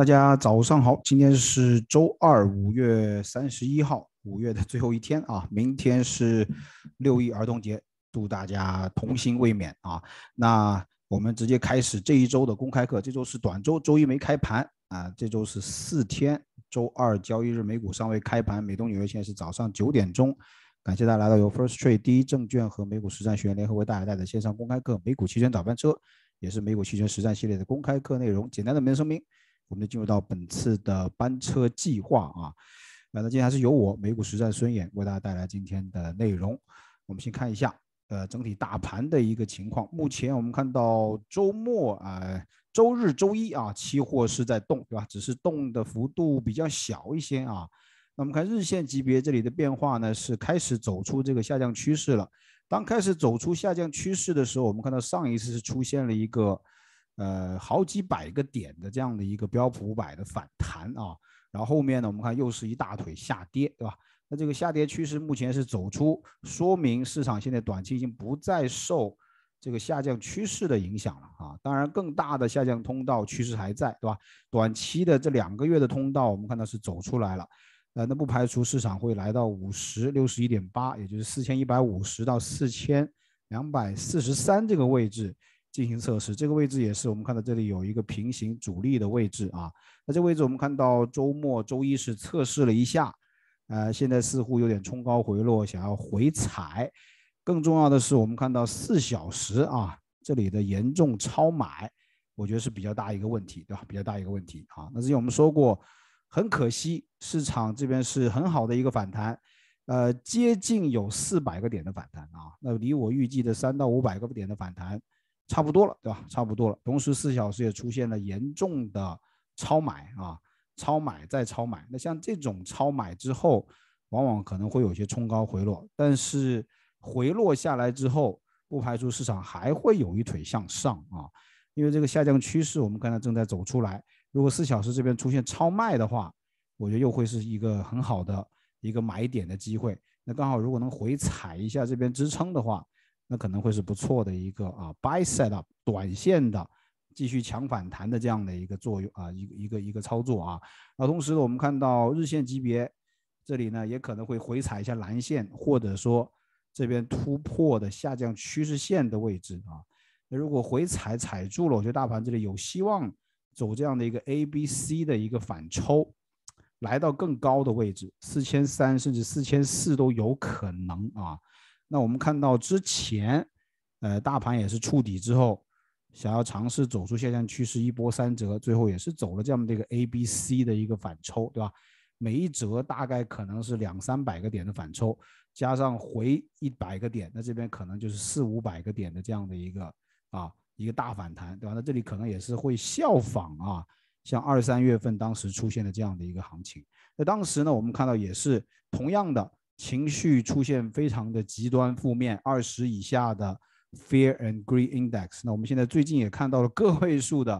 大家早上好，今天是周二，五月三十一号，五月的最后一天啊。明天是六一儿童节，祝大家童心未泯啊。那我们直接开始这一周的公开课。这周是短周，周一没开盘啊。这周是四天，周二交易日美股尚未开盘，美东纽约现在是早上九点钟。感谢大家来到由 First Trade 第一证券和美股实战学员联合会带来的线上公开课《美股期权早班车》，也是美股期权实战系列的公开课内容。简单的免声明。我们进入到本次的班车计划啊，那今天还是由我美股实战孙琰为大家带来今天的内容。我们先看一下，呃，整体大盘的一个情况。目前我们看到周末啊，周日、周一啊，期货是在动，对吧？只是动的幅度比较小一些啊。那我们看日线级别这里的变化呢，是开始走出这个下降趋势了。当开始走出下降趋势的时候，我们看到上一次是出现了一个。呃，好几百个点的这样的一个标普五百的反弹啊，然后后面呢，我们看又是一大腿下跌，对吧？那这个下跌趋势目前是走出，说明市场现在短期已经不再受这个下降趋势的影响了啊。当然，更大的下降通道趋势还在，对吧？短期的这两个月的通道，我们看到是走出来了，呃，那不排除市场会来到五十六十一点八，也就是四千一百五十到四千两百四十三这个位置。进行测试，这个位置也是，我们看到这里有一个平行阻力的位置啊。那这位置我们看到周末周一是测试了一下，呃，现在似乎有点冲高回落，想要回踩。更重要的是，我们看到四小时啊这里的严重超买，我觉得是比较大一个问题，对吧？比较大一个问题啊。那之前我们说过，很可惜市场这边是很好的一个反弹，呃，接近有四百个点的反弹啊。那离我预计的三到五百个点的反弹。差不多了，对吧？差不多了。同时，四小时也出现了严重的超买啊，超买再超买。那像这种超买之后，往往可能会有些冲高回落，但是回落下来之后，不排除市场还会有一腿向上啊。因为这个下降趋势我们刚才正在走出来。如果四小时这边出现超卖的话，我觉得又会是一个很好的一个买点的机会。那刚好，如果能回踩一下这边支撑的话。那可能会是不错的一个啊，buy setup，短线的继续强反弹的这样的一个作用啊，一个一个一个操作啊。那同时呢，我们看到日线级别这里呢，也可能会回踩一下蓝线，或者说这边突破的下降趋势线的位置啊。那如果回踩踩住了，我觉得大盘这里有希望走这样的一个 A B C 的一个反抽，来到更高的位置，四千三甚至四千四都有可能啊。那我们看到之前，呃，大盘也是触底之后，想要尝试走出下降趋势，一波三折，最后也是走了这样的一个 A、B、C 的一个反抽，对吧？每一折大概可能是两三百个点的反抽，加上回一百个点，那这边可能就是四五百个点的这样的一个啊一个大反弹，对吧？那这里可能也是会效仿啊，像二三月份当时出现的这样的一个行情。那当时呢，我们看到也是同样的。情绪出现非常的极端负面，二十以下的 fear and greed index。那我们现在最近也看到了个位数的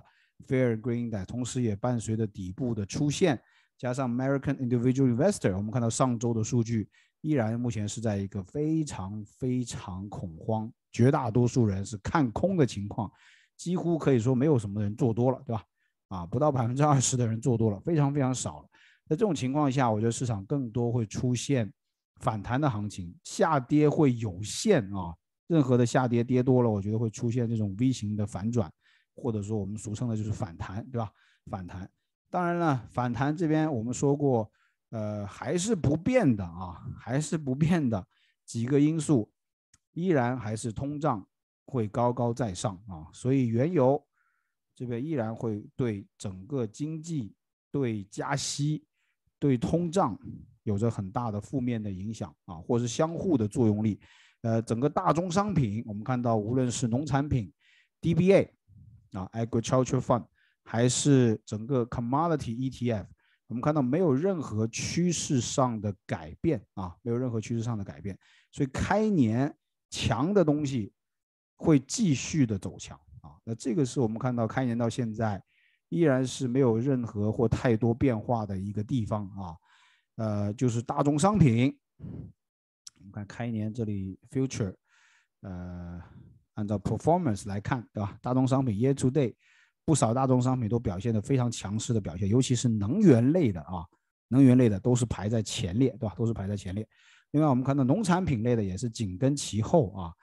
fear and greed index，同时也伴随着底部的出现。加上 American individual investor，我们看到上周的数据依然目前是在一个非常非常恐慌，绝大多数人是看空的情况，几乎可以说没有什么人做多了，对吧？啊，不到百分之二十的人做多了，非常非常少了。在这种情况下，我觉得市场更多会出现。反弹的行情，下跌会有限啊。任何的下跌跌多了，我觉得会出现这种 V 型的反转，或者说我们俗称的就是反弹，对吧？反弹。当然了，反弹这边我们说过，呃，还是不变的啊，还是不变的几个因素，依然还是通胀会高高在上啊。所以原油这边依然会对整个经济、对加息、对通胀。有着很大的负面的影响啊，或者是相互的作用力，呃，整个大宗商品，我们看到无论是农产品，D B A，啊 a g r i c u l t u r e fund，还是整个 commodity E T F，我们看到没有任何趋势上的改变啊，没有任何趋势上的改变，所以开年强的东西会继续的走强啊，那这个是我们看到开年到现在依然是没有任何或太多变化的一个地方啊。呃，就是大宗商品，我们看开年这里 future，呃，按照 performance 来看，对吧？大宗商品 year to day，不少大宗商品都表现的非常强势的表现，尤其是能源类的啊，能源类的都是排在前列，对吧？都是排在前列。另外，我们看到农产品类的也是紧跟其后啊，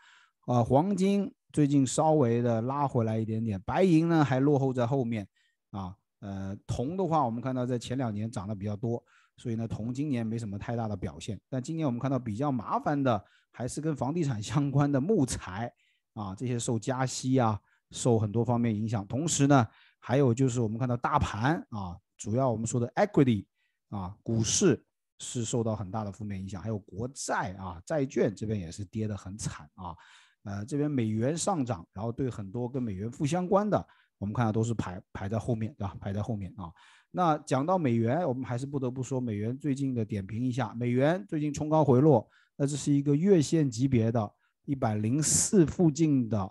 啊，黄金最近稍微的拉回来一点点，白银呢还落后在后面啊，呃，铜的话，我们看到在前两年涨得比较多。所以呢，同今年没什么太大的表现。但今年我们看到比较麻烦的还是跟房地产相关的木材啊，这些受加息啊，受很多方面影响。同时呢，还有就是我们看到大盘啊，主要我们说的 equity 啊，股市是受到很大的负面影响。还有国债啊，债券这边也是跌得很惨啊。呃，这边美元上涨，然后对很多跟美元负相关的，我们看到都是排排在后面，对吧？排在后面啊。那讲到美元，我们还是不得不说美元最近的点评一下。美元最近冲高回落，那这是一个月线级别的104附近的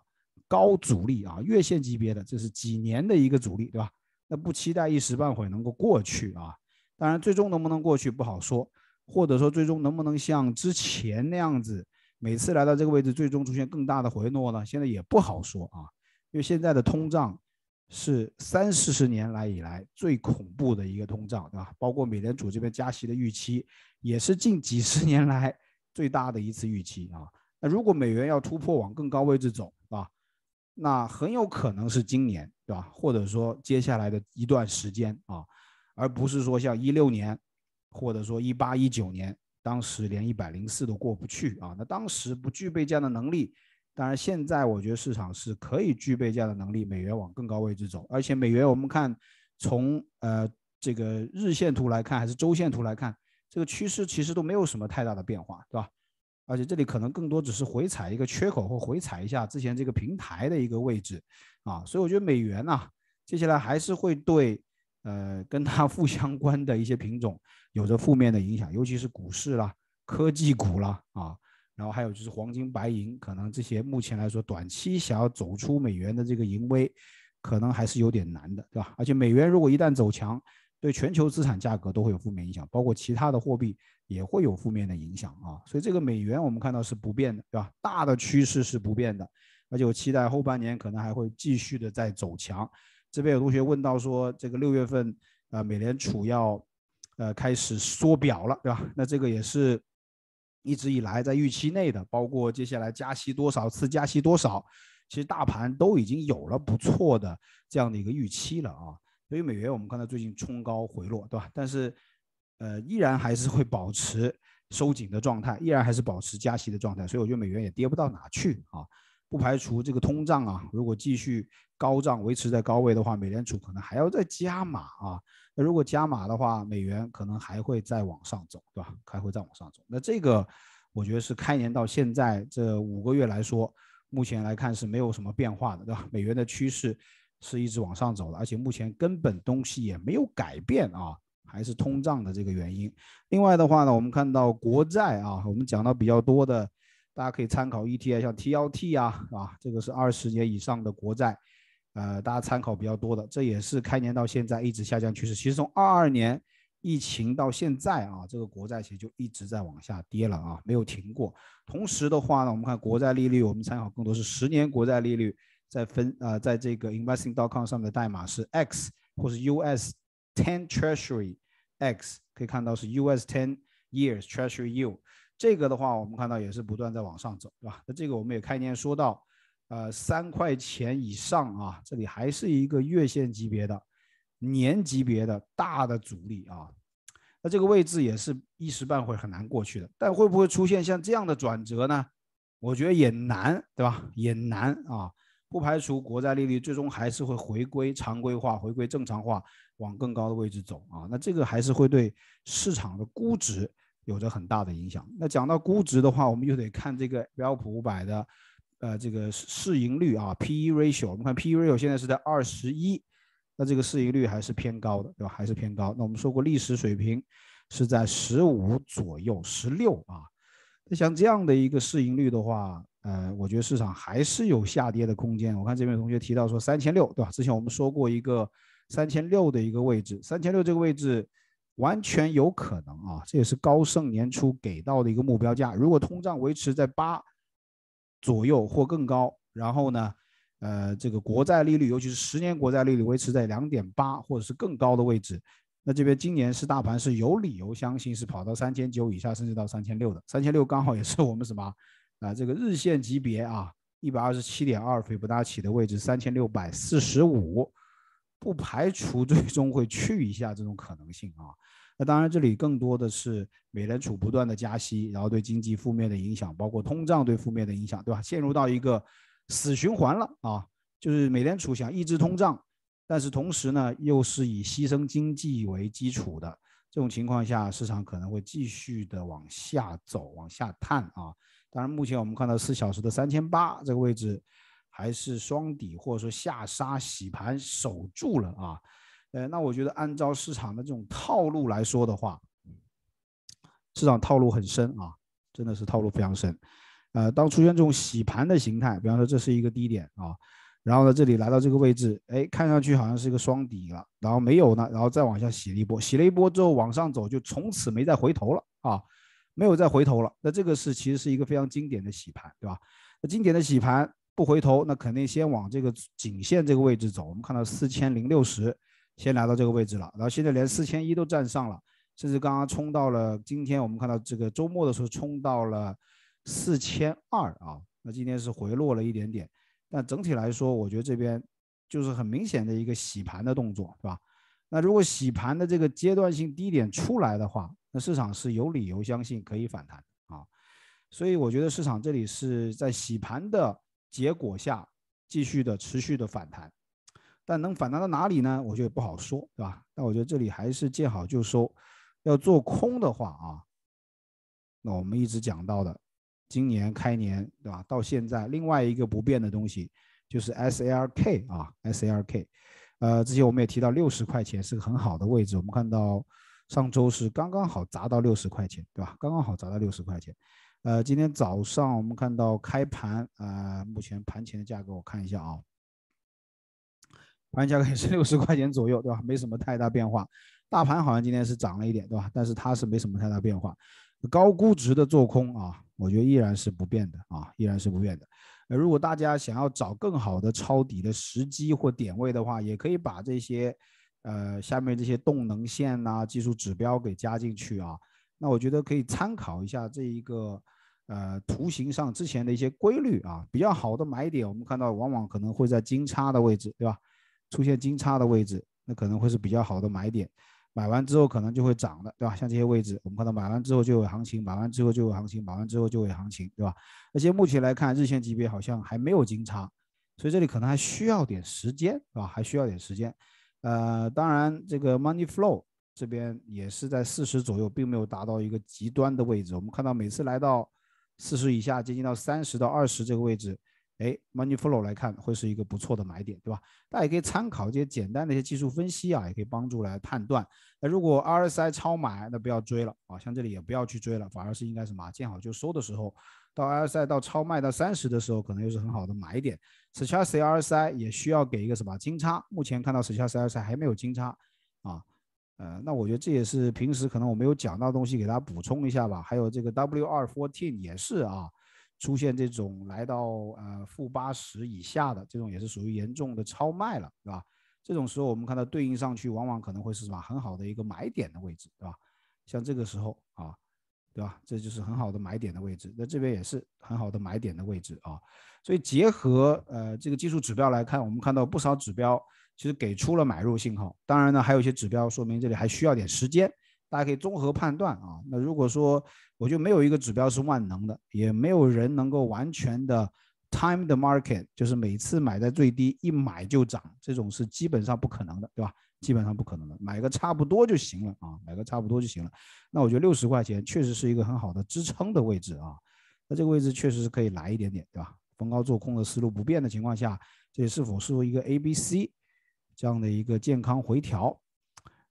高阻力啊。月线级别的，这是几年的一个阻力，对吧？那不期待一时半会能够过去啊。当然，最终能不能过去不好说，或者说最终能不能像之前那样子，每次来到这个位置最终出现更大的回落呢？现在也不好说啊，因为现在的通胀。是三四十年来以来最恐怖的一个通胀，对吧？包括美联储这边加息的预期，也是近几十年来最大的一次预期啊。那如果美元要突破往更高位置走，啊，那很有可能是今年，对吧？或者说接下来的一段时间啊，而不是说像一六年，或者说一八一九年，当时连一百零四都过不去啊。那当时不具备这样的能力。当然，现在我觉得市场是可以具备这样的能力，美元往更高位置走。而且美元，我们看从呃这个日线图来看，还是周线图来看，这个趋势其实都没有什么太大的变化，对吧？而且这里可能更多只是回踩一个缺口，或回踩一下之前这个平台的一个位置啊。所以我觉得美元啊，接下来还是会对呃跟它 负相关的一些品种有着负面的影响，尤其是股市啦、科技股啦啊。然后还有就是黄金、白银，可能这些目前来说，短期想要走出美元的这个淫威，可能还是有点难的，对吧？而且美元如果一旦走强，对全球资产价格都会有负面影响，包括其他的货币也会有负面的影响啊。所以这个美元我们看到是不变的，对吧？大的趋势是不变的，而且我期待后半年可能还会继续的在走强。这边有同学问到说，这个六月份，呃，美联储要，呃，开始缩表了，对吧？那这个也是。一直以来在预期内的，包括接下来加息多少次，加息多少，其实大盘都已经有了不错的这样的一个预期了啊。所以美元我们看到最近冲高回落，对吧？但是，呃，依然还是会保持收紧的状态，依然还是保持加息的状态，所以我觉得美元也跌不到哪去啊。不排除这个通胀啊，如果继续高涨、维持在高位的话，美联储可能还要再加码啊。那如果加码的话，美元可能还会再往上走，对吧？还会再往上走。那这个我觉得是开年到现在这五个月来说，目前来看是没有什么变化的，对吧？美元的趋势是一直往上走的，而且目前根本东西也没有改变啊，还是通胀的这个原因。另外的话呢，我们看到国债啊，我们讲到比较多的。大家可以参考 ETF，像 T l T 啊，啊，这个是二十年以上的国债，呃，大家参考比较多的。这也是开年到现在一直下降趋势。其实从二二年疫情到现在啊，这个国债其实就一直在往下跌了啊，没有停过。同时的话呢，我们看国债利率，我们参考更多是十年国债利率，在分呃，在这个 Investing.com 上的代码是 X，或是 US Ten Treasury X，可以看到是 US Ten Years Treasury Yield。这个的话，我们看到也是不断在往上走，对吧？那这个我们也开年说到，呃，三块钱以上啊，这里还是一个月线级别的、年级别的大的阻力啊。那这个位置也是一时半会很难过去的，但会不会出现像这样的转折呢？我觉得也难，对吧？也难啊，不排除国债利率最终还是会回归常规化、回归正常化，往更高的位置走啊。那这个还是会对市场的估值。有着很大的影响。那讲到估值的话，我们就得看这个标普五百的，呃，这个市市盈率啊，P/E ratio。我们看 P/E ratio 现在是在二十一，那这个市盈率还是偏高的，对吧？还是偏高。那我们说过历史水平是在十五左右、十六啊。那像这样的一个市盈率的话，呃，我觉得市场还是有下跌的空间。我看这边同学提到说三千六，对吧？之前我们说过一个三千六的一个位置，三千六这个位置。完全有可能啊，这也是高盛年初给到的一个目标价。如果通胀维持在八左右或更高，然后呢，呃，这个国债利率，尤其是十年国债利率维持在两点八或者是更高的位置，那这边今年是大盘是有理由相信是跑到三千九以下，甚至到三千六的。三千六刚好也是我们什么啊，这个日线级别啊，一百二十七点二斐波那起的位置，三千六百四十五。不排除最终会去一下这种可能性啊，那当然这里更多的是美联储不断的加息，然后对经济负面的影响，包括通胀对负面的影响，对吧？陷入到一个死循环了啊，就是美联储想抑制通胀，但是同时呢又是以牺牲经济为基础的。这种情况下，市场可能会继续的往下走，往下探啊。当然目前我们看到四小时的三千八这个位置。还是双底或者说下杀洗盘守住了啊，呃，那我觉得按照市场的这种套路来说的话，市场套路很深啊，真的是套路非常深。呃，当出现这种洗盘的形态，比方说这是一个低点啊，然后呢这里来到这个位置，哎，看上去好像是一个双底了，然后没有呢，然后再往下洗了一波，洗了一波之后往上走，就从此没再回头了啊，没有再回头了。那这个是其实是一个非常经典的洗盘，对吧？那经典的洗盘。不回头，那肯定先往这个颈线这个位置走。我们看到四千零六十，先来到这个位置了，然后现在连四千一都站上了，甚至刚刚冲到了今天。我们看到这个周末的时候冲到了四千二啊。那今天是回落了一点点，但整体来说，我觉得这边就是很明显的一个洗盘的动作，是吧？那如果洗盘的这个阶段性低点出来的话，那市场是有理由相信可以反弹啊。所以我觉得市场这里是在洗盘的。结果下继续的持续的反弹，但能反弹到哪里呢？我觉得不好说，对吧？那我觉得这里还是见好就收。要做空的话啊，那我们一直讲到的，今年开年对吧？到现在，另外一个不变的东西就是 SARK 啊，SARK。呃，之前我们也提到六十块钱是个很好的位置，我们看到上周是刚刚好砸到六十块钱，对吧？刚刚好砸到六十块钱。呃，今天早上我们看到开盘啊，目前盘前的价格，我看一下啊，盘价格也是六十块钱左右，对吧？没什么太大变化。大盘好像今天是涨了一点，对吧？但是它是没什么太大变化。高估值的做空啊，我觉得依然是不变的啊，依然是不变的。呃，如果大家想要找更好的抄底的时机或点位的话，也可以把这些呃下面这些动能线呐、技术指标给加进去啊。那我觉得可以参考一下这一个。呃，图形上之前的一些规律啊，比较好的买点，我们看到往往可能会在金叉的位置，对吧？出现金叉的位置，那可能会是比较好的买点。买完之后可能就会涨的，对吧？像这些位置，我们看到买完之后就有行情，买完之后就有行情，买完之后就有行情，对吧？而且目前来看，日线级别好像还没有金叉，所以这里可能还需要点时间，对吧？还需要点时间。呃，当然，这个 money flow 这边也是在四十左右，并没有达到一个极端的位置。我们看到每次来到。四十以下接近到三十到二十这个位置，哎，money flow 来看会是一个不错的买点，对吧？大家也可以参考这些简单的一些技术分析啊，也可以帮助来判断。那如果 RSI 超买，那不要追了啊，像这里也不要去追了，反而是应该什么见好就收的时候，到 RSI 到超卖到三十的时候，可能又是很好的买点。s c h a r s i 也需要给一个什么金叉，目前看到 s c h a r s i 还没有金叉啊。呃，那我觉得这也是平时可能我没有讲到的东西，给大家补充一下吧。还有这个 W R fourteen 也是啊，出现这种来到呃负八十以下的这种，也是属于严重的超卖了，对吧？这种时候我们看到对应上去，往往可能会是什么很好的一个买点的位置，对吧？像这个时候啊，对吧？这就是很好的买点的位置。那这边也是很好的买点的位置啊。所以结合呃这个技术指标来看，我们看到不少指标。其实给出了买入信号，当然呢，还有一些指标说明这里还需要点时间，大家可以综合判断啊。那如果说我就没有一个指标是万能的，也没有人能够完全的 time the market，就是每次买在最低一买就涨，这种是基本上不可能的，对吧？基本上不可能的，买个差不多就行了啊，买个差不多就行了。那我觉得六十块钱确实是一个很好的支撑的位置啊，那这个位置确实是可以来一点点，对吧？逢高做空的思路不变的情况下，这是否是一个 A、B、C？这样的一个健康回调，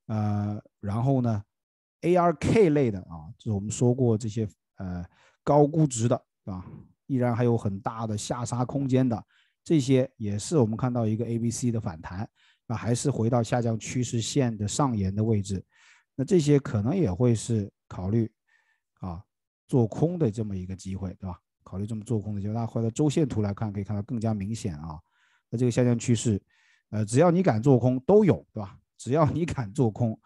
呃，然后呢，A R K 类的啊，就是我们说过这些呃高估值的，对吧？依然还有很大的下杀空间的，这些也是我们看到一个 A B C 的反弹，那还是回到下降趋势线的上沿的位置，那这些可能也会是考虑啊做空的这么一个机会，对吧？考虑这么做空的机会，那回到周线图来看，可以看到更加明显啊，那这个下降趋势。呃，只要你敢做空，都有，对吧？只要你敢做空，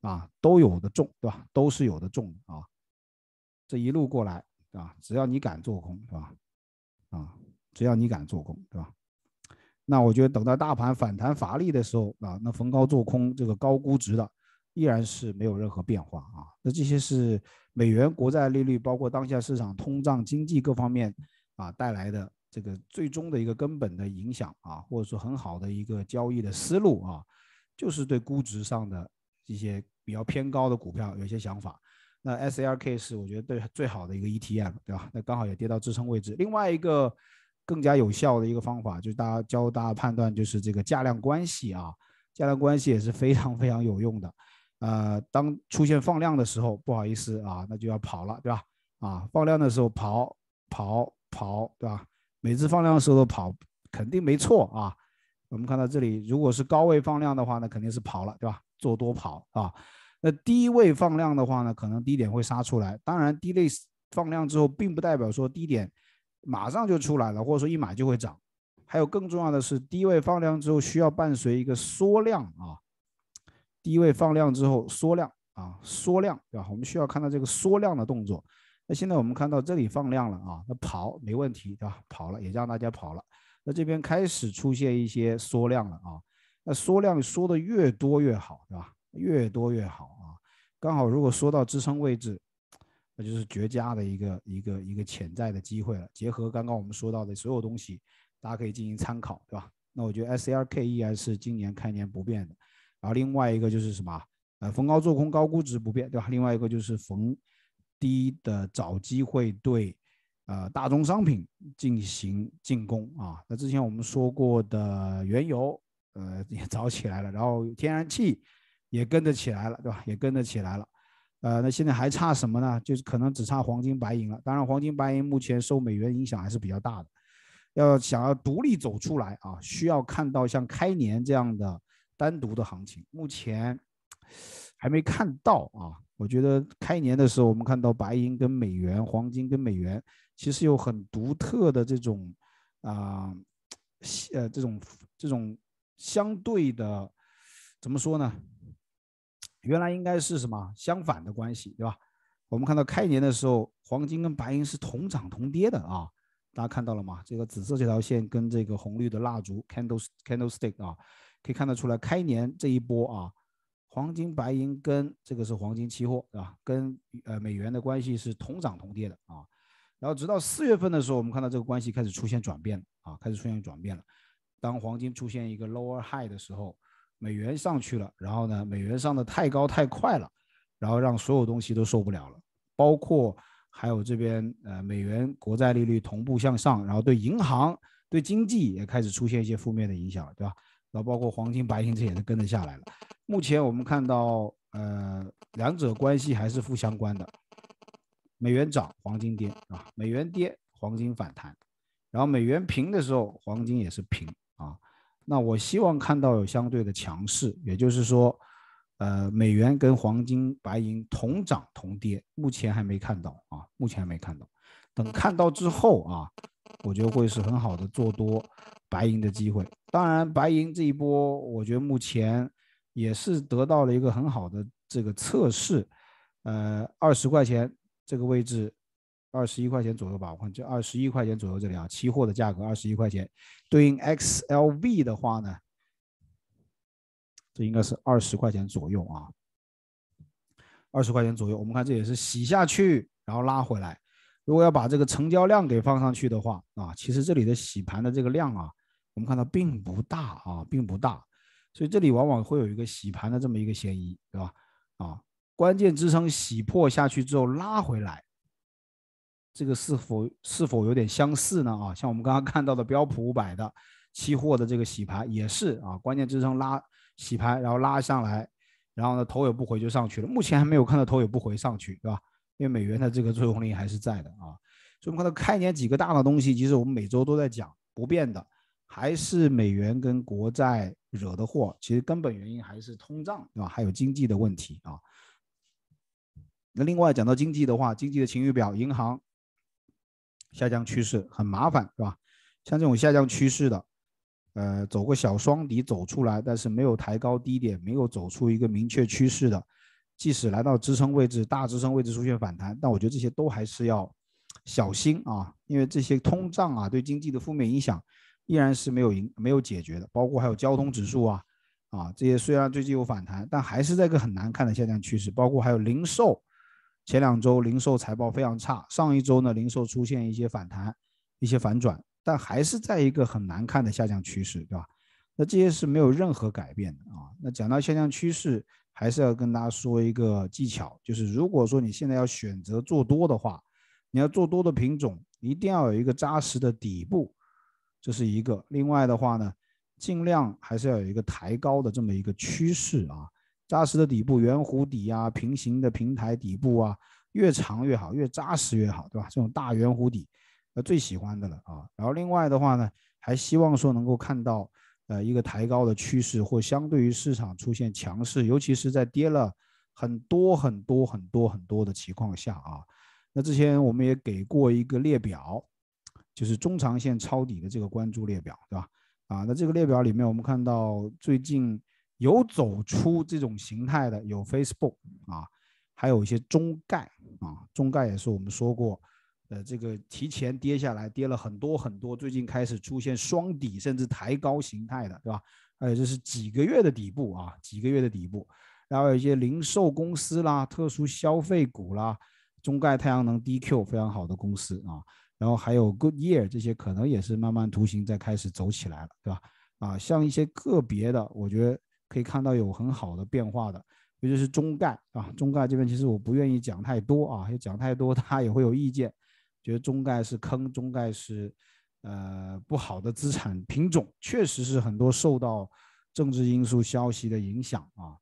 啊，都有的中，对吧？都是有的重啊，这一路过来，啊，只要你敢做空，对吧？啊，只要你敢做空，对吧？那我觉得等到大盘反弹乏力的时候啊，那逢高做空这个高估值的依然是没有任何变化啊。那这些是美元国债利率，包括当下市场通胀、经济各方面啊带来的。这个最终的一个根本的影响啊，或者说很好的一个交易的思路啊，就是对估值上的一些比较偏高的股票有些想法。那 S L R K 是我觉得对最好的一个 E T F，对吧？那刚好也跌到支撑位置。另外一个更加有效的一个方法，就大家教大家判断，就是这个价量关系啊，价量关系也是非常非常有用的。呃，当出现放量的时候，不好意思啊，那就要跑了，对吧？啊，放量的时候跑跑跑，对吧？每次放量的时候都跑，肯定没错啊。我们看到这里，如果是高位放量的话，那肯定是跑了，对吧？做多跑啊。那低位放量的话呢，可能低点会杀出来。当然，低位放量之后，并不代表说低点马上就出来了，或者说一买就会涨。还有更重要的是，低位放量之后需要伴随一个缩量啊。低位放量之后缩量啊，缩量，对吧？我们需要看到这个缩量的动作。那现在我们看到这里放量了啊，那跑没问题对吧？跑了也让大家跑了，那这边开始出现一些缩量了啊，那缩量缩的越多越好对吧？越多越好啊，刚好如果缩到支撑位置，那就是绝佳的一个一个一个潜在的机会了。结合刚刚我们说到的所有东西，大家可以进行参考对吧？那我觉得 S R K 依然是今年开年不变的，然后另外一个就是什么？呃，逢高做空高估值不变对吧？另外一个就是逢。低的找机会对，呃，大宗商品进行进攻啊。那之前我们说过的原油，呃，也 早起来了，然后天然气也跟着起来了，对吧？也跟着起来了。呃，那现在还差什么呢？就是可能只差黄金、白银了。当然，黄金、白银目前受美元影响还是比较大的，要想要独立走出来啊，需要看到像开年这样的单独的行情。目前。还没看到啊！我觉得开年的时候，我们看到白银跟美元、黄金跟美元，其实有很独特的这种啊，呃，这种这种相对的，怎么说呢？原来应该是什么相反的关系，对吧？我们看到开年的时候，黄金跟白银是同涨同跌的啊！大家看到了吗？这个紫色这条线跟这个红绿的蜡烛 （candle candle stick） 啊，可以看得出来，开年这一波啊。黄金白银跟这个是黄金期货，对吧？跟呃美元的关系是同涨同跌的啊。然后直到四月份的时候，我们看到这个关系开始出现转变啊，开始出现转变了。当黄金出现一个 lower high 的时候，美元上去了，然后呢，美元上的太高太快了，然后让所有东西都受不了了，包括还有这边呃美元国债利率同步向上，然后对银行、对经济也开始出现一些负面的影响，对吧？然后包括黄金、白银这也是跟着下来了。目前我们看到，呃，两者关系还是负相关的，美元涨黄金跌啊，美元跌黄金反弹，然后美元平的时候黄金也是平啊。那我希望看到有相对的强势，也就是说，呃，美元跟黄金、白银同涨同跌。目前还没看到啊，目前还没看到。等看到之后啊，我觉得会是很好的做多白银的机会。当然，白银这一波，我觉得目前也是得到了一个很好的这个测试。呃，二十块钱这个位置，二十一块钱左右吧。我看这二十一块钱左右这里啊，期货的价格二十一块钱，对应 x l v 的话呢，这应该是二十块钱左右啊，二十块钱左右。我们看这也是洗下去，然后拉回来。如果要把这个成交量给放上去的话，啊，其实这里的洗盘的这个量啊，我们看到并不大啊，并不大，所以这里往往会有一个洗盘的这么一个嫌疑，对吧？啊，关键支撑洗破下去之后拉回来，这个是否是否有点相似呢？啊，像我们刚刚看到的标普五百的期货的这个洗盘也是啊，关键支撑拉洗盘，然后拉上来，然后呢头也不回就上去了，目前还没有看到头也不回上去，对吧？因为美元的这个作用力还是在的啊，所以我们看到开年几个大的东西，其实我们每周都在讲，不变的还是美元跟国债惹的祸，其实根本原因还是通胀，对吧？还有经济的问题啊。那另外讲到经济的话，经济的晴雨表，银行下降趋势很麻烦，是吧？像这种下降趋势的，呃，走个小双底走出来，但是没有抬高低点，没有走出一个明确趋势的。即使来到支撑位置，大支撑位置出现反弹，但我觉得这些都还是要小心啊，因为这些通胀啊，对经济的负面影响依然是没有影没有解决的。包括还有交通指数啊，啊这些虽然最近有反弹，但还是在一个很难看的下降趋势。包括还有零售，前两周零售财报非常差，上一周呢零售出现一些反弹，一些反转，但还是在一个很难看的下降趋势，对吧？那这些是没有任何改变的啊。那讲到下降趋势。还是要跟大家说一个技巧，就是如果说你现在要选择做多的话，你要做多的品种一定要有一个扎实的底部，这是一个。另外的话呢，尽量还是要有一个抬高的这么一个趋势啊，扎实的底部，圆弧底啊，平行的平台底部啊，越长越好，越扎实越好，对吧？这种大圆弧底，呃，最喜欢的了啊。然后另外的话呢，还希望说能够看到。呃，一个抬高的趋势，或相对于市场出现强势，尤其是在跌了很多很多很多很多的情况下啊。那之前我们也给过一个列表，就是中长线抄底的这个关注列表，对吧？啊，那这个列表里面，我们看到最近有走出这种形态的，有 Facebook 啊，还有一些中概啊，中概也是我们说过。呃，这个提前跌下来，跌了很多很多，最近开始出现双底甚至抬高形态的，对吧？还有就是几个月的底部啊，几个月的底部。然后有一些零售公司啦、特殊消费股啦、中概太阳能、DQ 非常好的公司啊，然后还有 Good Year 这些，可能也是慢慢图形在开始走起来了，对吧？啊，像一些个别的，我觉得可以看到有很好的变化的，尤其是中概啊，中概这边其实我不愿意讲太多啊，要讲太多，大家也会有意见。觉得中概是坑，中概是，呃，不好的资产品种，确实是很多受到政治因素消息的影响啊，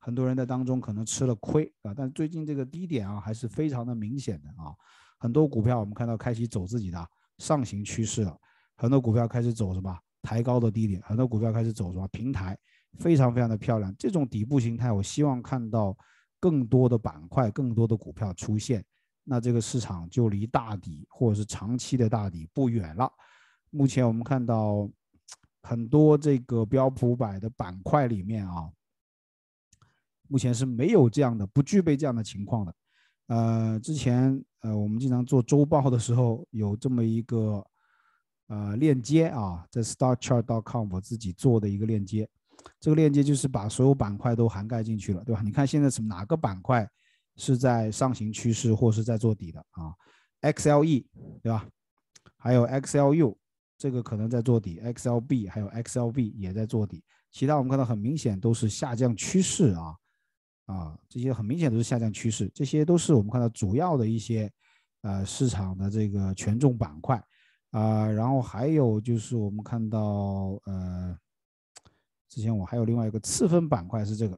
很多人在当中可能吃了亏啊。但最近这个低点啊，还是非常的明显的啊。很多股票我们看到开启走自己的上行趋势了，很多股票开始走什么抬高的低点，很多股票开始走什么平台，非常非常的漂亮。这种底部形态，我希望看到更多的板块、更多的股票出现。那这个市场就离大底或者是长期的大底不远了。目前我们看到很多这个标普百的板块里面啊，目前是没有这样的，不具备这样的情况的。呃，之前呃我们经常做周报的时候有这么一个呃链接啊，在 starchart.com 我自己做的一个链接，这个链接就是把所有板块都涵盖进去了，对吧？你看现在是哪个板块？是在上行趋势或是在做底的啊，XLE 对吧？还有 XLU 这个可能在做底，XLB 还有 XLB 也在做底，其他我们看到很明显都是下降趋势啊啊，这些很明显都是下降趋势，这些都是我们看到主要的一些呃市场的这个权重板块啊，然后还有就是我们看到呃，之前我还有另外一个次分板块是这个。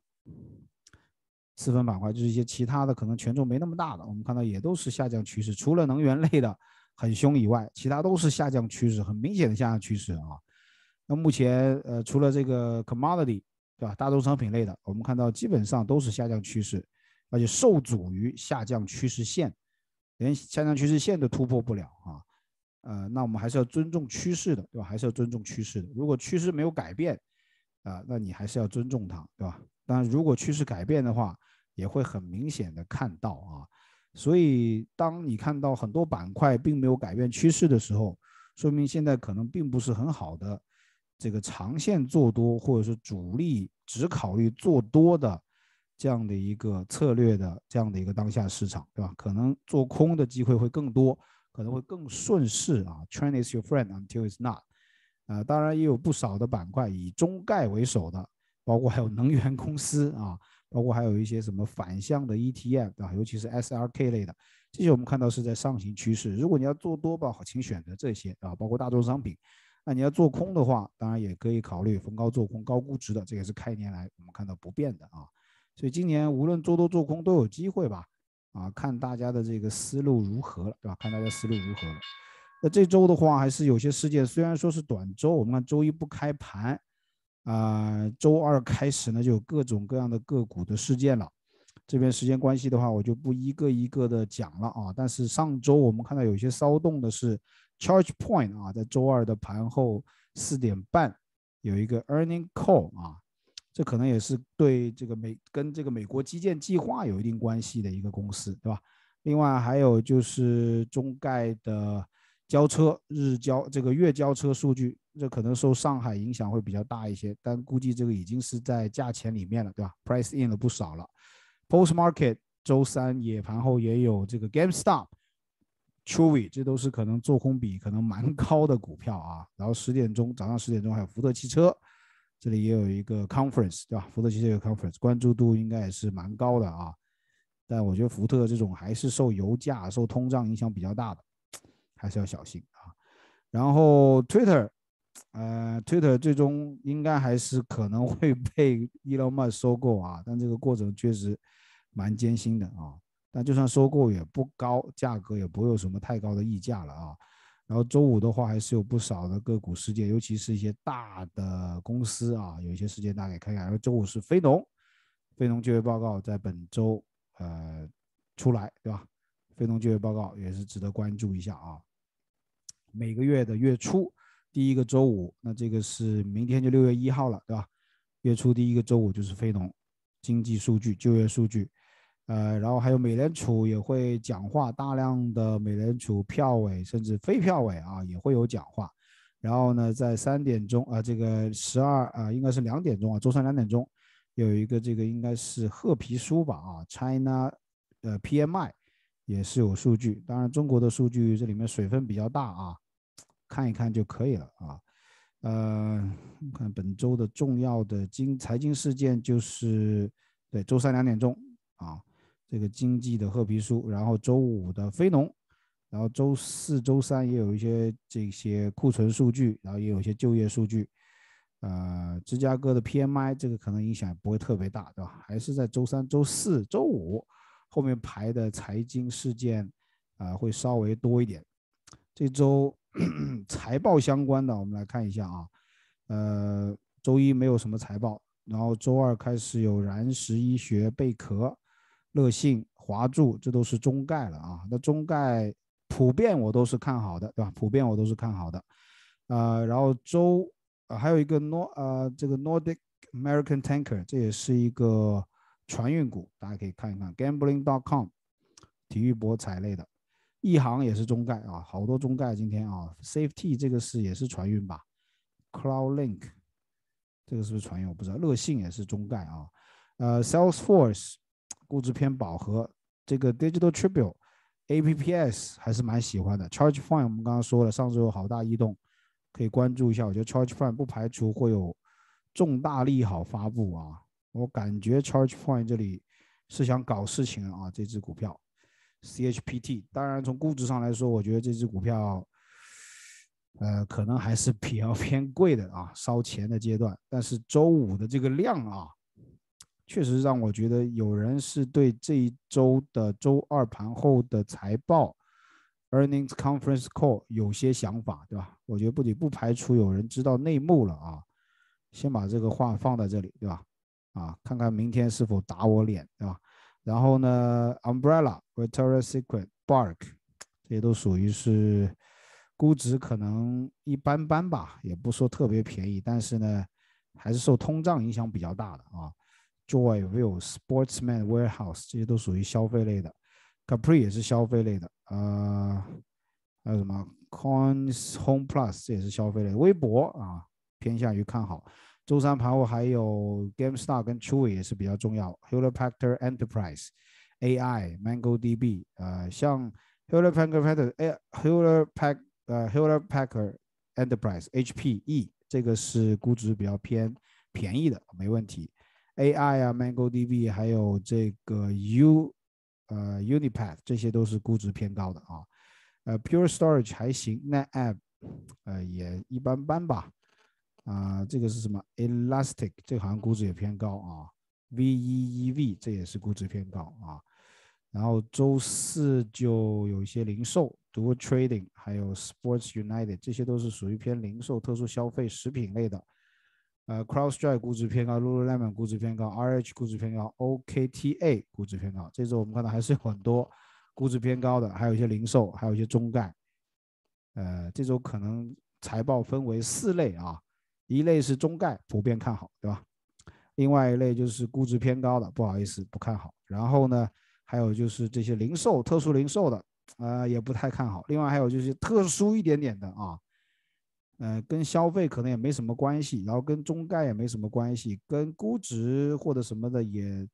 四分板块就是一些其他的可能权重没那么大的，我们看到也都是下降趋势，除了能源类的很凶以外，其他都是下降趋势，很明显的下降趋势啊。那目前呃，除了这个 commodity 对吧，大宗商品类的，我们看到基本上都是下降趋势，而且受阻于下降趋势线，连下降趋势线都突破不了啊。呃，那我们还是要尊重趋势的，对吧？还是要尊重趋势的。如果趋势没有改变啊，那你还是要尊重它，对吧？但如果趋势改变的话，也会很明显的看到啊，所以当你看到很多板块并没有改变趋势的时候，说明现在可能并不是很好的这个长线做多，或者是主力只考虑做多的这样的一个策略的这样的一个当下市场，对吧？可能做空的机会会更多，可能会更顺势啊。Trend is your friend until it's not。呃，当然也有不少的板块以中概为首的，包括还有能源公司啊。包括还有一些什么反向的 ETF 啊，尤其是 SRK 类的，这些我们看到是在上行趋势。如果你要做多吧，好，请选择这些啊，包括大宗商品。那你要做空的话，当然也可以考虑逢高做空高估值的，这也是开年来我们看到不变的啊。所以今年无论做多做空都有机会吧？啊，看大家的这个思路如何了，对吧？看大家思路如何了。那这周的话，还是有些事件，虽然说是短周，我们看周一不开盘。呃，周二开始呢，就有各种各样的个股的事件了。这边时间关系的话，我就不一个一个的讲了啊。但是上周我们看到有些骚动的是 ChargePoint 啊，在周二的盘后四点半有一个 e a r n i n g call 啊，这可能也是对这个美跟这个美国基建计划有一定关系的一个公司，对吧？另外还有就是中概的。交车日交这个月交车数据，这可能受上海影响会比较大一些，但估计这个已经是在价钱里面了，对吧？Price in 了不少了。Post market，周三野盘后也有这个 GameStop、t r i t c 这都是可能做空比可能蛮高的股票啊。然后十点钟，早上十点钟还有福特汽车，这里也有一个 conference，对吧？福特汽车有 conference，关注度应该也是蛮高的啊。但我觉得福特这种还是受油价、受通胀影响比较大的。还是要小心啊，然后 Twitter，呃，Twitter 最终应该还是可能会 被 Elon Musk 收购啊，但这个过程确实蛮艰辛的啊。但就算收购也不高，价格也不会有什么太高的溢价了啊。然后周五的话还是有不少的个股事件，尤其是一些大的公司啊，有一些事件大家可以看看。然后周五是非农，非农就业报告在本周呃出来，对吧？非农就业报告也是值得关注一下啊。每个月的月初第一个周五，那这个是明天就六月一号了，对吧？月初第一个周五就是非农经济数据、就业数据，呃，然后还有美联储也会讲话，大量的美联储票委甚至非票委啊也会有讲话。然后呢，在三点钟啊，这个十二啊，应该是两点钟啊，周三两点钟有一个这个应该是褐皮书吧啊，China 呃 PMI 也是有数据，当然中国的数据这里面水分比较大啊。看一看就可以了啊，呃，看本周的重要的经财经事件就是对周三两点钟啊，这个经济的褐皮书，然后周五的非农，然后周四周三也有一些这些库存数据，然后也有一些就业数据，呃，芝加哥的 PMI 这个可能影响不会特别大，对吧？还是在周三、周四周五后面排的财经事件啊，会稍微多一点，这周。财报相关的，我们来看一下啊，呃，周一没有什么财报，然后周二开始有燃石医学、贝壳、乐信、华住，这都是中概了啊。那中概普遍我都是看好的，对吧？普遍我都是看好的。啊，然后周啊，还有一个 n o 这个 Nordic American Tanker，这也是一个船运股，大家可以看一看 Gambling.com，体育博彩类的。一行也是中概啊，好多中概今天啊 s a f e t y 这个是也是船运吧，Cloud Link 这个是不是船运我不知道，乐信也是中概啊，呃，Salesforce 估值偏饱和，这个 Digital t r i b u t e a p p s 还是蛮喜欢的，Charge Fine 我们刚刚说了上周有好大异动，可以关注一下，我觉得 Charge Fine 不排除会有重大利好发布啊，我感觉 Charge Fine 这里是想搞事情啊这只股票。CHPT，当然从估值上来说，我觉得这只股票，呃，可能还是比较 偏贵的啊，烧钱的阶段。但是周五的这个量啊，确实让我觉得有人是对这一周的周二盘后的财报 （earnings conference call） 有些想法，对吧？我觉得不仅不排除有人知道内幕了啊，先把这个话放在这里，对吧？啊，看看明天是否打我脸，对吧？然后呢，Umbrella、Victoria Secret、Bark，这些都属于是估值可能一般般吧，也不说特别便宜，但是呢，还是受通胀影响比较大的啊。j o y v i e w Sportsman Warehouse 这些都属于消费类的，Capri 也是消费类的，呃，还有什么 Coins Home Plus 这也是消费类。微博啊，偏向于看好。周三盘后还有 GameStop 跟 t h i t c 也是比较重要，Hewlett-Packard Enterprise、AI、m a n g o d b 呃，像 Hewlett-Packard、哎，Hewlett-Pack 呃，Hewlett-Packard Enterprise（HPE） 这个是估值比较偏便宜的，没问题。AI 啊 m a n g o d b 还有这个 U，呃，Unipath 这些都是估值偏高的啊。呃，Pure Storage 还行，NetApp，呃，也一般般吧。啊，这个是什么？Elastic 这个好像估值也偏高啊，V E E V 这也是估值偏高啊。然后周四就有一些零售 d u Trading，还有 Sports United，这些都是属于偏零售、特殊消费、食品类的。呃，Crow s t r e e 估值偏高，Lululemon 估值偏高，R H 估值偏高，O K T A 估值偏高。这周我们看到还是有很多估值偏高的，还有一些零售，还有一些中概。呃，这周可能财报分为四类啊。一类是中概普遍看好，对吧？另外一类就是估值偏高的，不好意思不看好。然后呢，还有就是这些零售、特殊零售的，呃，也不太看好。另外还有就是特殊一点点的啊，呃，跟消费可能也没什么关系，然后跟中概也没什么关系，跟估值或者什么的也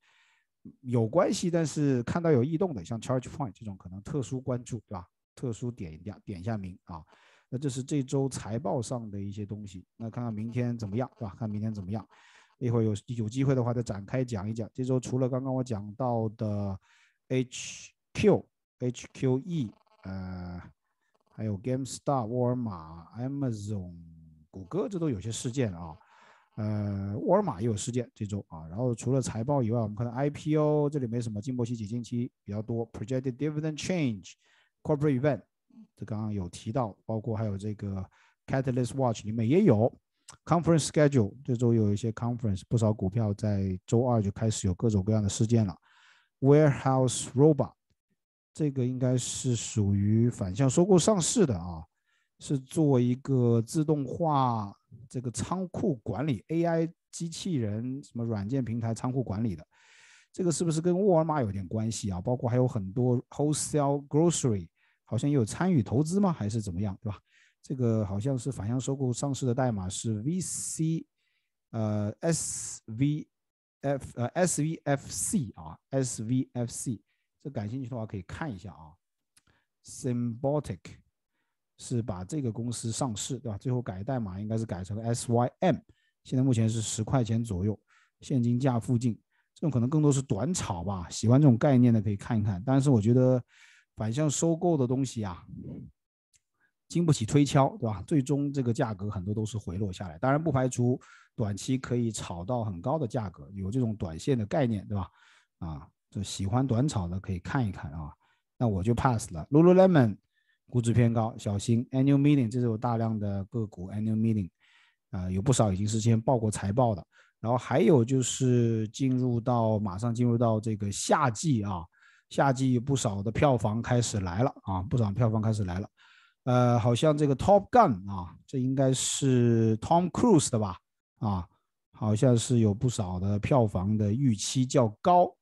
有关系，但是看到有异动的，像 ChargePoint 这种可能特殊关注，对吧？特殊点一下，点一下名啊。那这是这周财报上的一些东西，那看看明天怎么样，是吧？看明天怎么样，一会儿有有机会的话再展开讲一讲。这周除了刚刚我讲到的 HQ HQE，呃，还有 g a m e s t a r 沃尔玛、m a z o n 谷歌，这都有些事件啊。呃，沃尔玛也有事件这周啊。然后除了财报以外，我们看到 IPO 这里没什么，金伯奇解禁期比较多，Projected Dividend Change，Corporate Event。这刚刚有提到，包括还有这个 Catalyst Watch 里面也有 Conference Schedule，这周有一些 Conference，不少股票在周二就开始有各种各样的事件了。Warehouse Robot 这个应该是属于反向收购上市的啊，是做一个自动化这个仓库管理 AI 机器人什么软件平台仓库管理的，这个是不是跟沃尔玛有点关系啊？包括还有很多 Wholesale Grocery。好像有参与投资吗？还是怎么样，对吧？这个好像是反向收购上市的代码是 VC，呃 SVF，呃 SVFC 啊，SVFC。这感兴趣的话可以看一下啊。Symbolic 是把这个公司上市，对吧？最后改代码应该是改成 SYM，现在目前是十块钱左右，现金价附近。这种可能更多是短炒吧，喜欢这种概念的可以看一看。但是我觉得。反向收购的东西啊，经不起推敲，对吧？最终这个价格很多都是回落下来。当然不排除短期可以炒到很高的价格，有这种短线的概念，对吧？啊，就喜欢短炒的可以看一看啊。那我就 pass 了。Lululemon 估值偏高，小心。Annual meeting，这是有大量的个股 Annual meeting 啊，有不少已经是先报过财报的。然后还有就是进入到马上进入到这个夏季啊。夏季不少的票房开始来了啊，不少票房开始来了，呃，好像这个《Top Gun》啊，这应该是 Tom Cruise 的吧？啊，好像是有不少的票房的预期较高，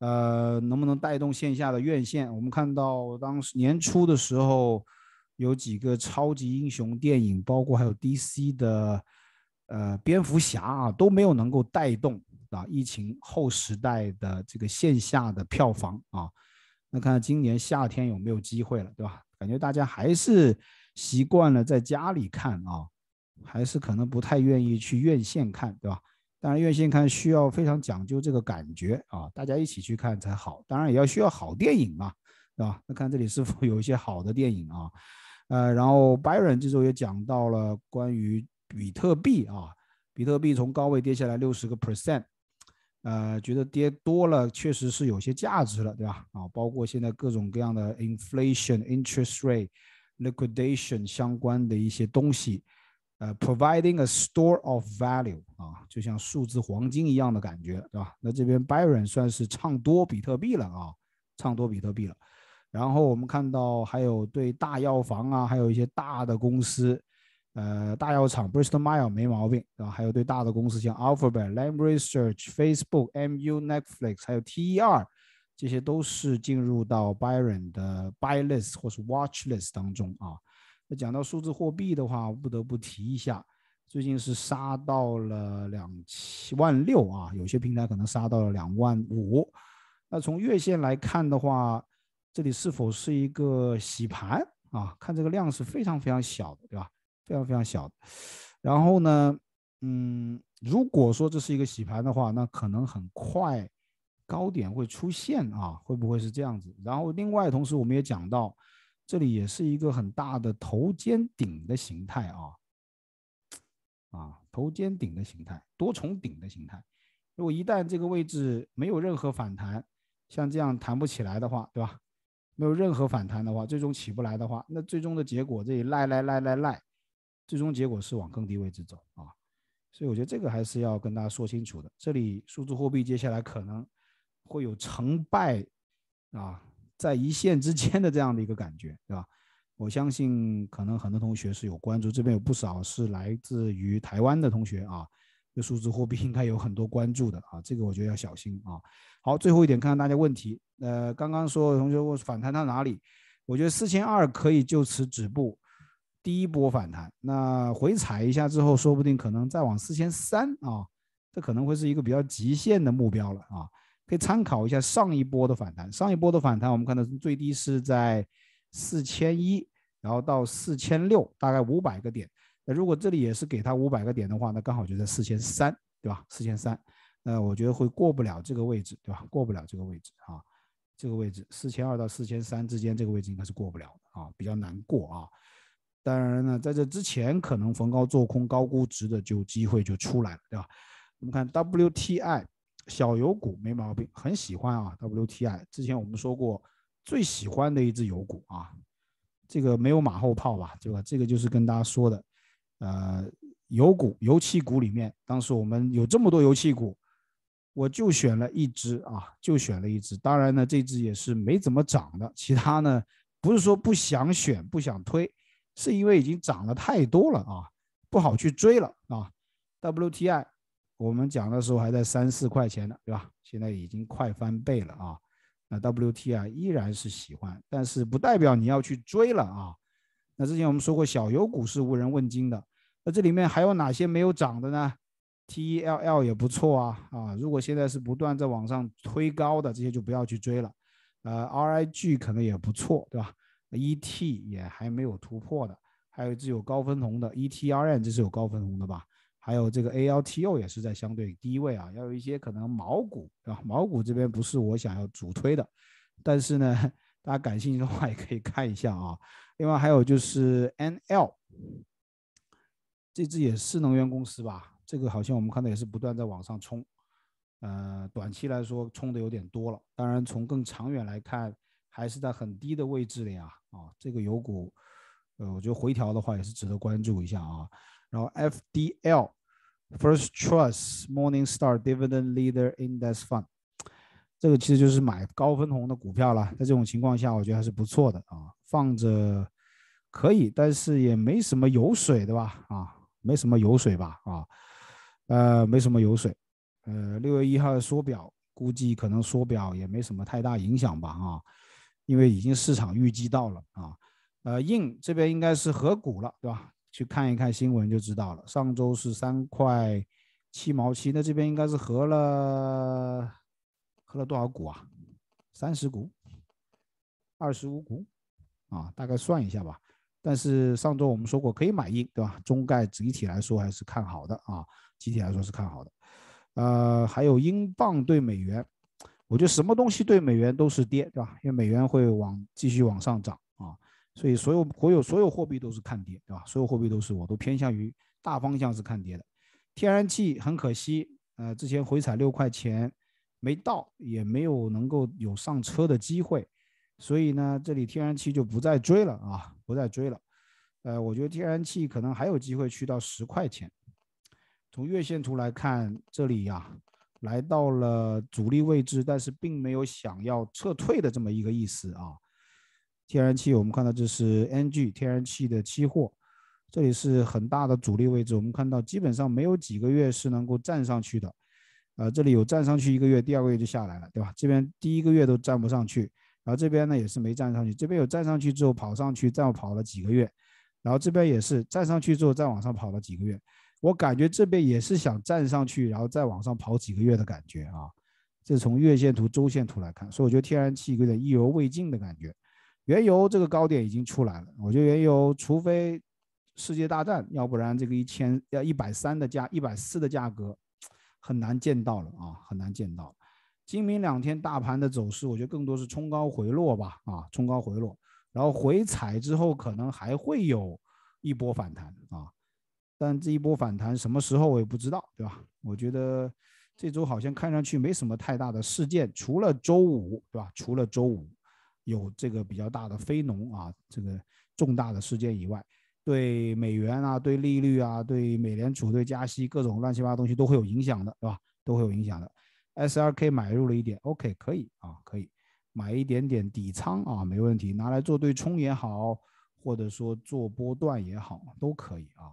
呃，能不能带动线下的院线？我们看到当时年初的时候，有几个超级英雄电影，包括还有 DC 的呃蝙蝠侠啊，都没有能够带动。啊，疫情后时代的这个线下的票房啊，那看今年夏天有没有机会了，对吧？感觉大家还是习惯了在家里看啊，还是可能不太愿意去院线看，对吧？当然，院线看需要非常讲究这个感觉啊，大家一起去看才好。当然，也要需要好电影嘛，对吧？那看这里是否有一些好的电影啊？呃，然后 Byron 这周也讲到了关于比特币啊，比特币从高位跌下来六十个 percent。呃，觉得跌多了确实是有些价值了，对吧？啊，包括现在各种各样的 inflation、interest rate、liquidation 相关的一些东西，呃，providing a store of value 啊，就像数字黄金一样的感觉，对吧？那这边 b r y n 算是唱多比特币了啊，唱多比特币了。然后我们看到还有对大药房啊，还有一些大的公司。呃，大药厂 Bristol m y e r 没毛病，然后还有对大的公司像 Alphabet、Lamb Research、Facebook、MU、Netflix，还有 TER，这些都是进入到 Byron 的 Buy List 或是 Watch List 当中啊。那讲到数字货币的话，不得不提一下，最近是杀到了两七万六啊，有些平台可能杀到了两万五。那从月线来看的话，这里是否是一个洗盘啊？看这个量是非常非常小的，对吧？非常非常小，然后呢，嗯，如果说这是一个洗盘的话，那可能很快高点会出现啊，会不会是这样子？然后另外同时我们也讲到，这里也是一个很大的头肩顶的形态啊，啊，头肩顶的形态，多重顶的形态。如果一旦这个位置没有任何反弹，像这样弹不起来的话，对吧？没有任何反弹的话，最终起不来的话，那最终的结果这里赖赖赖赖赖。最终结果是往更低位置走啊，所以我觉得这个还是要跟大家说清楚的。这里数字货币接下来可能会有成败啊，在一线之间的这样的一个感觉，对吧？我相信可能很多同学是有关注，这边有不少是来自于台湾的同学啊，对数字货币应该有很多关注的啊，这个我觉得要小心啊。好，最后一点，看看大家问题。呃，刚刚说同学问反弹到哪里，我觉得四千二可以就此止步。第一波反弹，那回踩一下之后，说不定可能再往四千三啊，这可能会是一个比较极限的目标了啊。可以参考一下上一波的反弹，上一波的反弹我们看到最低是在四千一，然后到四千六，大概五百个点。那如果这里也是给它五百个点的话，那刚好就在四千三，对吧？四千三，那我觉得会过不了这个位置，对吧？过不了这个位置啊，这个位置四千二到四千三之间，这个位置应该是过不了的啊，比较难过啊。当然呢，在这之前，可能逢高做空高估值的就机会就出来了，对吧？我们看 WTI 小油股没毛病，很喜欢啊。WTI 之前我们说过，最喜欢的一只油股啊，这个没有马后炮吧，对吧？这个就是跟大家说的，呃，油股、油气股里面，当时我们有这么多油气股，我就选了一只啊，就选了一只。当然呢，这只也是没怎么涨的，其他呢不是说不想选、不想推。是因为已经涨了太多了啊，不好去追了啊。WTI，我们讲的时候还在三四块钱呢，对吧？现在已经快翻倍了啊。那 w t i 依然是喜欢，但是不代表你要去追了啊。那之前我们说过，小油股是无人问津的。那这里面还有哪些没有涨的呢？TEL 也不错啊。啊，如果现在是不断在往上推高的，这些就不要去追了。呃，RIG 可能也不错，对吧？E T 也还没有突破的，还有一只有高分红的 E T R N，这是有高分红的吧？还有这个 A L T O 也是在相对低位啊，要有一些可能毛股，啊，毛股这边不是我想要主推的，但是呢，大家感兴趣的话也可以看一下啊。另外还有就是 N L，这只也是能源公司吧？这个好像我们看到也是不断在往上冲，呃，短期来说冲的有点多了，当然从更长远来看，还是在很低的位置的呀。啊，这个油股，呃，我觉得回调的话也是值得关注一下啊。然后 FDL First Trust Morningstar Dividend Leader Index Fund，这个其实就是买高分红的股票了。在这种情况下，我觉得还是不错的啊，放着可以，但是也没什么油水，对吧？啊，没什么油水吧？啊，呃，没什么油水。呃，六月一号的缩表，估计可能缩表也没什么太大影响吧？啊。因为已经市场预计到了啊，呃，硬这边应该是合股了，对吧？去看一看新闻就知道了。上周是三块七毛七，那这边应该是合了合了多少股啊？三十股、二十五股啊，大概算一下吧。但是上周我们说过可以买硬，对吧？中概整体来说还是看好的啊，整体来说是看好的。呃，还有英镑对美元。我觉得什么东西对美元都是跌，对吧？因为美元会往继续往上涨啊，所以所有国有所有货币都是看跌，对吧？所有货币都是，我都偏向于大方向是看跌的。天然气很可惜，呃，之前回踩六块钱没到，也没有能够有上车的机会，所以呢，这里天然气就不再追了啊，不再追了。呃，我觉得天然气可能还有机会去到十块钱。从月线图来看，这里呀。来到了主力位置，但是并没有想要撤退的这么一个意思啊。天然气，我们看到这是 NG 天然气的期货，这里是很大的主力位置。我们看到基本上没有几个月是能够站上去的，呃，这里有站上去一个月，第二个月就下来了，对吧？这边第一个月都站不上去，然后这边呢也是没站上去，这边有站上去之后跑上去，再跑了几个月，然后这边也是站上去之后再往上跑了几个月。我感觉这边也是想站上去，然后再往上跑几个月的感觉啊。这是从月线图、周线图来看，所以我觉得天然气有点意犹未尽的感觉。原油这个高点已经出来了，我觉得原油除非世界大战，要不然这个一千要一百三的价、一百四的价格很难见到了啊，很难见到。今明两天大盘的走势，我觉得更多是冲高回落吧啊，冲高回落，然后回踩之后可能还会有一波反弹啊。但这一波反弹什么时候我也不知道，对吧？我觉得这周好像看上去没什么太大的事件，除了周五，对吧？除了周五有这个比较大的非农啊，这个重大的事件以外，对美元啊、对利率啊、对美联储对加息各种乱七八糟东西都会有影响的，对吧？都会有影响的。S 二 K 买入了一点，OK，可以啊，可以买一点点底仓啊，没问题，拿来做对冲也好，或者说做波段也好，都可以啊。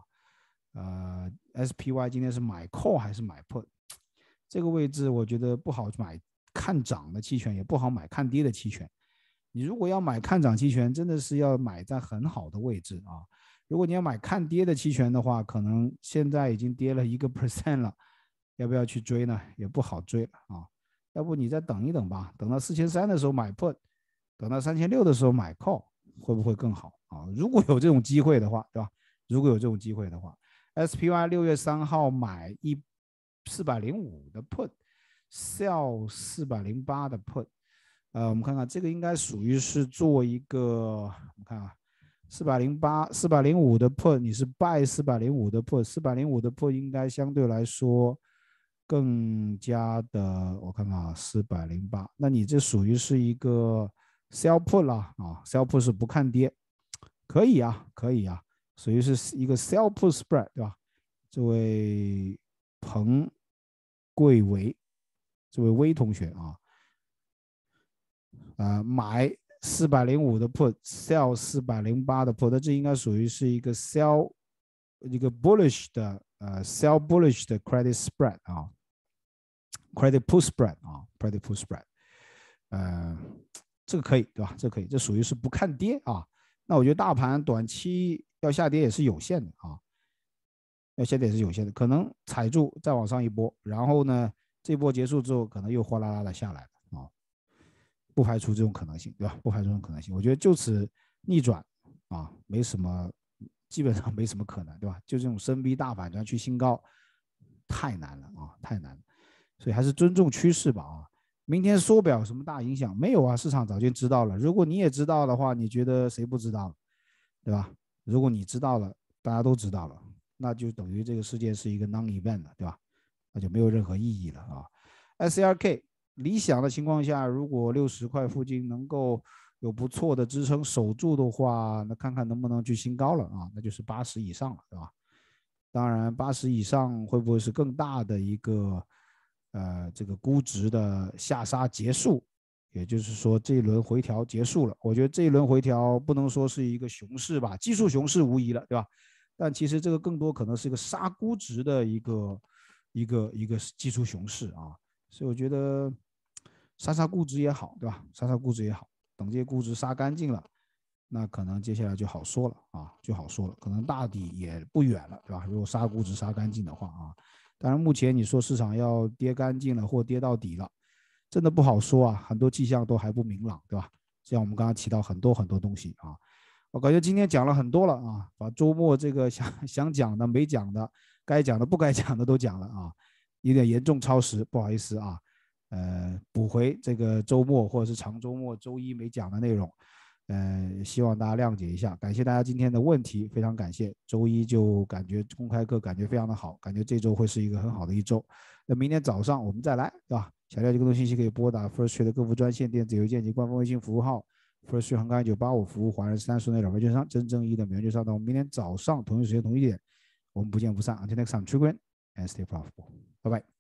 呃，SPY 今天是买 call 还是买 put？这个位置我觉得不好买，看涨的期权也不好买，看跌的期权。你如果要买看涨期权，真的是要买在很好的位置啊。如果你要买看跌的期权的话，可能现在已经跌了一个 percent 了，要不要去追呢？也不好追了啊。要不你再等一等吧，等到四千三的时候买 put，等到三千六的时候买 call，会不会更好啊？如果有这种机会的话，对吧？如果有这种机会的话。SPY 六月三号买一四百零五的 Put，Sell 四百零八的 Put，呃，我们看看这个应该属于是做一个，我们看啊，四百零八四百零五的 Put，你是 Buy 四百零五的 Put，四百零五的 Put 应该相对来说更加的，我看看啊，四百零八，那你这属于是一个 Sell Put 了啊，Sell Put 是不看跌，可以啊，可以啊。属于是一个 sell put spread，对吧？这位彭贵维，这位威同学啊，呃，买四百零五的 put，sell 四百零八的 put，这应该属于是一个 sell，一个 bullish 的呃，sell bullish 的 credit spread 啊，credit put spread 啊，credit put spread，呃，这个可以对吧？这可以，这属于是不看跌啊。那我觉得大盘短期。要下跌也是有限的啊，要下跌也是有限的，可能踩住再往上一波，然后呢，这波结束之后，可能又哗啦啦的下来了啊，不排除这种可能性，对吧？不排除这种可能性。我觉得就此逆转啊，没什么，基本上没什么可能，对吧？就这种深逼大反转去新高，太难了啊，太难了。所以还是尊重趋势吧啊。明天缩表什么大影响没有啊？市场早就知道了。如果你也知道的话，你觉得谁不知道，对吧？如果你知道了，大家都知道了，那就等于这个世界是一个 non event，对吧？那就没有任何意义了啊。S r K 理想的情况下，如果六十块附近能够有不错的支撑守住的话，那看看能不能去新高了啊？那就是八十以上了，对吧？当然，八十以上会不会是更大的一个，呃，这个估值的下杀结束？也就是说这一轮回调结束了，我觉得这一轮回调不能说是一个熊市吧，技术熊市无疑了，对吧？但其实这个更多可能是一个杀估值的一个、一个、一个技术熊市啊。所以我觉得杀杀估值也好，对吧？杀杀估值也好，等这些估值杀干净了，那可能接下来就好说了啊，就好说了，可能大底也不远了，对吧？如果杀估值杀干净的话啊，当然目前你说市场要跌干净了或跌到底了。真的不好说啊，很多迹象都还不明朗，对吧？像我们刚刚提到很多很多东西啊，我感觉今天讲了很多了啊，把周末这个想 想讲的没讲的，该讲的不该讲的都讲了啊，有点严重超时，不好意思啊，呃，补回这个周末或者是长周末周一没讲的内容，呃，希望大家谅解一下，感谢大家今天的问题，非常感谢。周一就感觉公开课感觉非常的好，感觉这周会是一个很好的一周，那明天早上我们再来，对吧？想了解更多信息，可以拨打 First Trade 的客服专线、电子邮件及官方微信服务号。First Trade 横高九八五服务华人三十内老牌券商，真正的美元券商。那我们明天早上同一时间同一点，我们不见不散。Until next time, e v e r e e n and stay profitable. Bye bye.